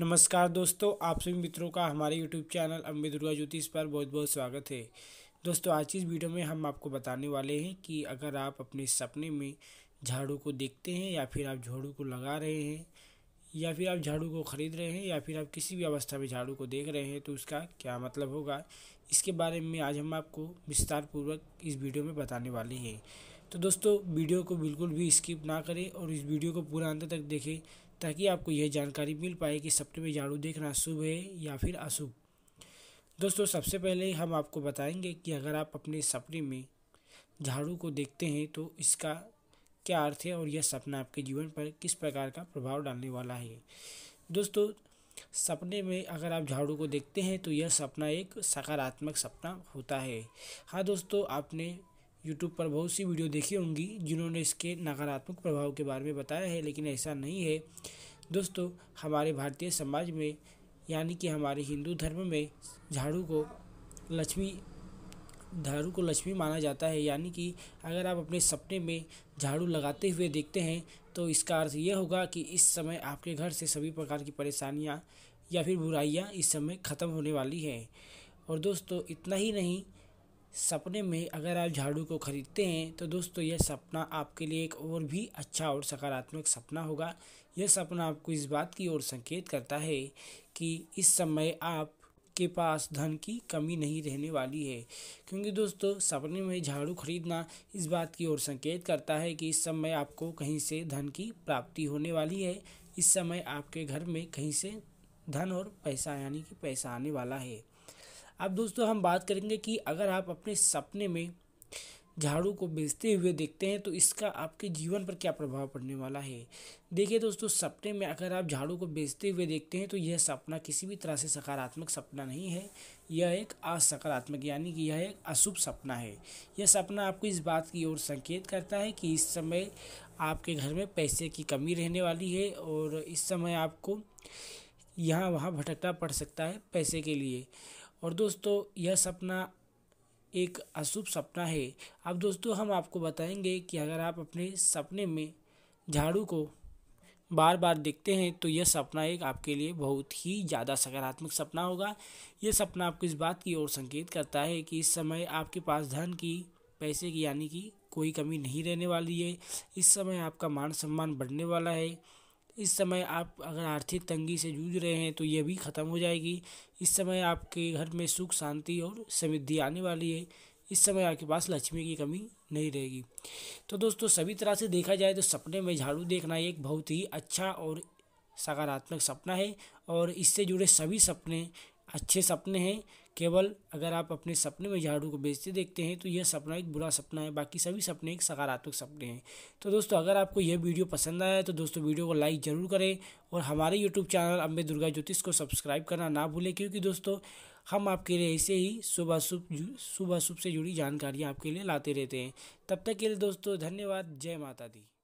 नमस्कार दोस्तों आप सभी मित्रों का हमारे यूट्यूब चैनल अम्बे दुर्गा ज्योतिष पर बहुत बहुत स्वागत है दोस्तों आज की इस वीडियो में हम आपको बताने वाले हैं कि अगर आप अपने सपने में झाड़ू को देखते हैं या फिर आप झाड़ू को लगा रहे हैं या फिर आप झाड़ू को ख़रीद रहे हैं या फिर आप किसी भी अवस्था में झाड़ू को देख रहे हैं तो उसका क्या मतलब होगा इसके बारे में आज हम आपको विस्तार पूर्वक इस वीडियो में बताने वाले हैं तो दोस्तों वीडियो को बिल्कुल भी स्किप ना करें और इस वीडियो को पूरा अंत तक देखें ताकि आपको यह जानकारी मिल पाए कि सपने में झाड़ू देखना शुभ है या फिर अशुभ दोस्तों सबसे पहले हम आपको बताएंगे कि अगर आप अपने सपने में झाड़ू को देखते हैं तो इसका क्या अर्थ है और यह सपना आपके जीवन पर किस प्रकार का प्रभाव डालने वाला है दोस्तों सपने में अगर आप झाड़ू को देखते हैं तो यह सपना एक सकारात्मक सपना होता है हाँ दोस्तों आपने यूट्यूब पर बहुत सी वीडियो देखी होंगी जिन्होंने इसके नकारात्मक प्रभाव के बारे में बताया है लेकिन ऐसा नहीं है दोस्तों हमारे भारतीय समाज में यानी कि हमारे हिंदू धर्म में झाड़ू को लक्ष्मी झाड़ू को लक्ष्मी माना जाता है यानी कि अगर आप अपने सपने में झाड़ू लगाते हुए देखते हैं तो इसका अर्थ यह होगा कि इस समय आपके घर से सभी प्रकार की परेशानियाँ या फिर बुराइयाँ इस समय ख़त्म होने वाली हैं और दोस्तों इतना ही नहीं सपने में अगर आप झाड़ू को ख़रीदते हैं तो दोस्तों यह सपना आपके लिए एक और भी अच्छा और सकारात्मक सपना होगा यह सपना आपको इस बात की ओर संकेत करता है कि इस समय आप के पास धन की कमी नहीं रहने वाली है क्योंकि दोस्तों सपने में झाड़ू खरीदना इस बात की ओर संकेत करता है कि इस समय आपको कहीं से धन की प्राप्ति होने वाली है इस समय आपके घर में कहीं से धन और पैसा यानी कि पैसा आने वाला है अब दोस्तों हम बात करेंगे कि अगर आप अपने सपने में झाड़ू को बेचते हुए देखते हैं तो इसका आपके जीवन पर क्या प्रभाव पड़ने वाला है देखिए दोस्तों सपने में अगर आप झाड़ू को बेचते हुए देखते हैं तो यह सपना किसी भी तरह से सकारात्मक सपना नहीं है यह एक असकारात्मक यानी कि यह एक अशुभ सपना है यह सपना आपको इस बात की ओर संकेत करता है कि इस समय आपके घर में पैसे की कमी रहने वाली है और इस समय आपको यहाँ वहाँ भटकना पड़ सकता है पैसे के लिए और दोस्तों यह सपना एक अशुभ सपना है अब दोस्तों हम आपको बताएंगे कि अगर आप अपने सपने में झाड़ू को बार बार देखते हैं तो यह सपना एक आपके लिए बहुत ही ज़्यादा सकारात्मक सपना होगा यह सपना आपको इस बात की ओर संकेत करता है कि इस समय आपके पास धन की पैसे की यानी कि कोई कमी नहीं रहने वाली है इस समय आपका मान सम्मान बढ़ने वाला है इस समय आप अगर आर्थिक तंगी से जूझ रहे हैं तो यह भी ख़त्म हो जाएगी इस समय आपके घर में सुख शांति और समृद्धि आने वाली है इस समय आपके पास लक्ष्मी की कमी नहीं रहेगी तो दोस्तों सभी तरह से देखा जाए तो सपने में झाड़ू देखना एक बहुत ही अच्छा और सकारात्मक सपना है और इससे जुड़े सभी सपने अच्छे सपने हैं केवल अगर आप अपने सपने में झाड़ू को बेचते देखते हैं तो यह सपना एक बुरा सपना है बाकी सभी सपने एक सकारात्मक सपने हैं तो दोस्तों अगर आपको यह वीडियो पसंद आया तो दोस्तों वीडियो को लाइक ज़रूर करें और हमारे यूट्यूब चैनल अम्बे दुर्गा ज्योतिष को सब्सक्राइब करना ना भूलें क्योंकि दोस्तों हम आपके लिए ऐसे ही सुबह शुभ सुबह शुभ से जुड़ी जानकारियाँ आपके लिए लाते रहते हैं तब तक के लिए दोस्तों धन्यवाद जय माता दी